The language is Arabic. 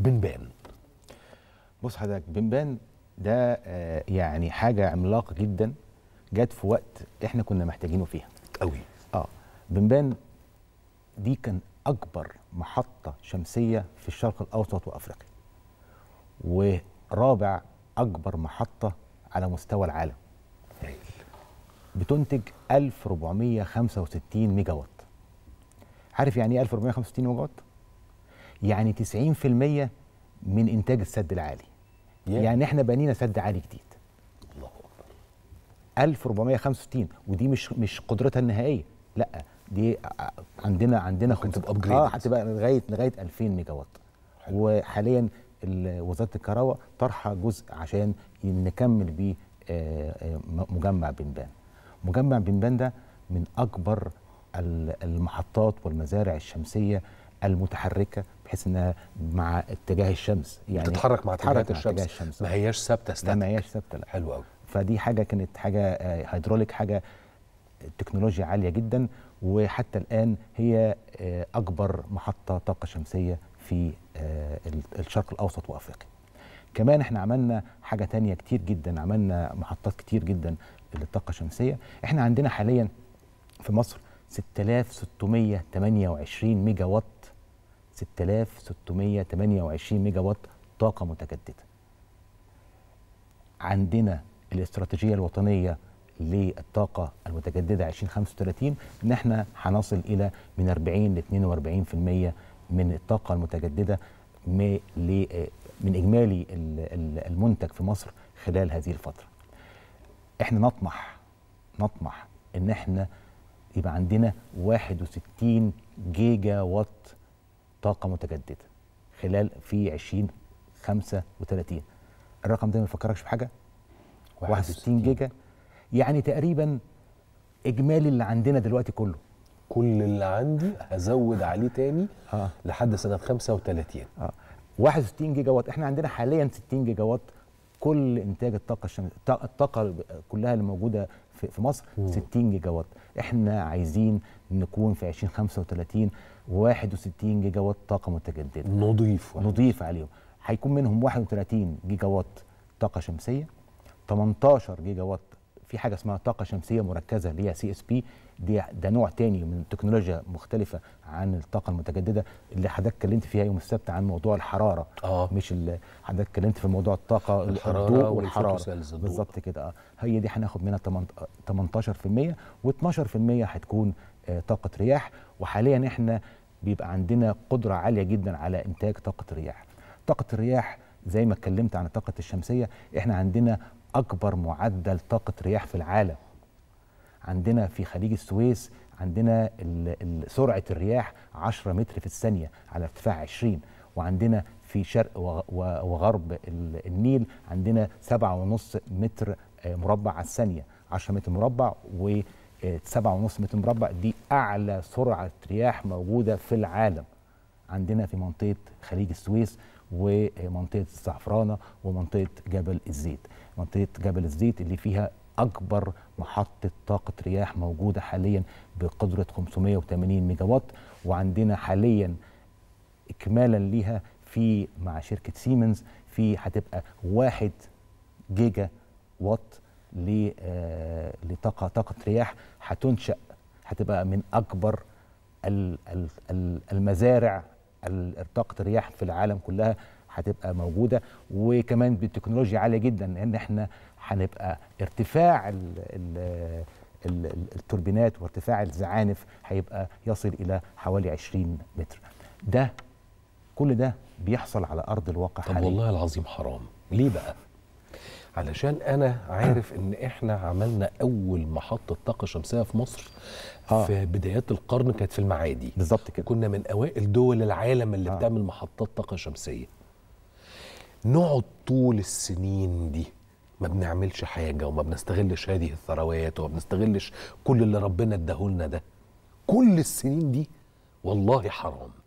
بنبان بص حضرتك بنبان ده آه، يعني حاجه عملاقه جدا جت في وقت احنا كنا محتاجينه فيها قوي اه بنبان دي كان اكبر محطه شمسيه في الشرق الاوسط وافريقيا ورابع اكبر محطه على مستوى العالم بتنتج 1465 ميجا وات عارف يعني ايه 1465 ميجا وات يعني 90% من انتاج السد العالي يعني, يعني احنا بنينا سد عالي جديد الله اكبر 1465 ودي مش مش قدرتها النهائيه لا دي عندنا عندنا ممكن ابجريد اه هتبقى لغايه لغايه 2000 ميجا وات وحاليا وزاره الكهرباء طرحه جزء عشان نكمل بيه آه، آه، مجمع بنبان مجمع بنبان ده من اكبر المحطات والمزارع الشمسيه المتحركه بحيث انها مع اتجاه الشمس يعني تتحرك مع اتجاه الشمس, اتجاه الشمس ما هياش ثابته لا ما هياش ثابته لا حلو قوي فدي حاجه كانت حاجه آه، هيدروليك حاجه تكنولوجيا عاليه جدا وحتى الان هي آه، اكبر محطه طاقه شمسيه في آه، الشرق الاوسط وافريقيا كمان احنا عملنا حاجه تانية كتير جدا عملنا محطات كتير جدا للطاقه الشمسيه احنا عندنا حاليا في مصر 6628 ميجا وات 6628 ميجا وات طاقه متجدده. عندنا الاستراتيجيه الوطنيه للطاقه المتجدده 2035 ان احنا هنصل الى من 40 ل 42% من الطاقه المتجدده من اجمالي المنتج في مصر خلال هذه الفتره. احنا نطمح نطمح ان احنا يبقى عندنا 61 جيجا وات طاقه متجدده خلال في 20 35 الرقم ده ما يفكركش بحاجه 61 جيجا يعني تقريبا اجمالي اللي عندنا دلوقتي كله كل اللي عندي هزود عليه تاني آه. لحد سنه 35 اه 61 جيجا وات احنا عندنا حاليا 60 جيجا وات كل انتاج الطاقه الشمسيه الطاقه كلها اللي موجوده في مصر م. 60 جيجا وات احنا عايزين نكون في 2035 61 جيجا وات طاقه متجدده نضيف نضيف عليهم هيكون منهم 31 جيجا وات طاقه شمسيه 18 جيجا وات في حاجه اسمها طاقه شمسيه مركزه اللي هي سي اس بي دي ده نوع تاني من تكنولوجيا مختلفه عن الطاقه المتجدده اللي حضرتك اتكلمت فيها يوم السبت عن موضوع الحراره آه. مش حضرتك اتكلمت في موضوع الطاقه الحراره والحراره بالظبط كده اه هي دي هناخد منها 18% و12% هتكون آه، طاقه رياح وحاليا احنا بيبقى عندنا قدره عاليه جدا على انتاج طاقه رياح طاقه الرياح زي ما اتكلمت عن الطاقه الشمسيه احنا عندنا اكبر معدل طاقه رياح في العالم عندنا في خليج السويس عندنا سرعه الرياح 10 متر في الثانيه على ارتفاع 20 وعندنا في شرق وغرب النيل عندنا 7.5 متر آه، مربع على الثانيه 10 متر مربع و 7.5 آه، متر مربع دي اعلى سرعه رياح موجوده في العالم عندنا في منطقه خليج السويس ومنطقه الزعفرانه ومنطقه جبل الزيت منطقه جبل الزيت اللي فيها اكبر محطه طاقه رياح موجوده حاليا بقدره 580 ميجا وات وعندنا حاليا اكمالا ليها في مع شركه سيمنز في هتبقى 1 جيجا وات آه، لطاقه طاقه رياح هتنشا هتبقى من اكبر المزارع طاقه الرياح في العالم كلها هتبقى موجوده وكمان بتكنولوجيا عاليه جدا لان احنا هنبقى ارتفاع الـ الـ التوربينات وارتفاع الزعانف هيبقى يصل الى حوالي 20 متر ده كل ده بيحصل على ارض الواقع طب حاليا. والله العظيم حرام ليه بقى علشان انا عارف ان احنا عملنا اول محطه طاقه شمسيه في مصر آه. في بدايات القرن كانت في المعادي بالظبط كده كنا من اوائل دول العالم اللي آه. بتعمل محطات طاقه شمسيه نقعد طول السنين دي ما بنعملش حاجه وما بنستغلش هذه الثروات وما بنستغلش كل اللي ربنا اداهولنا ده كل السنين دي والله حرام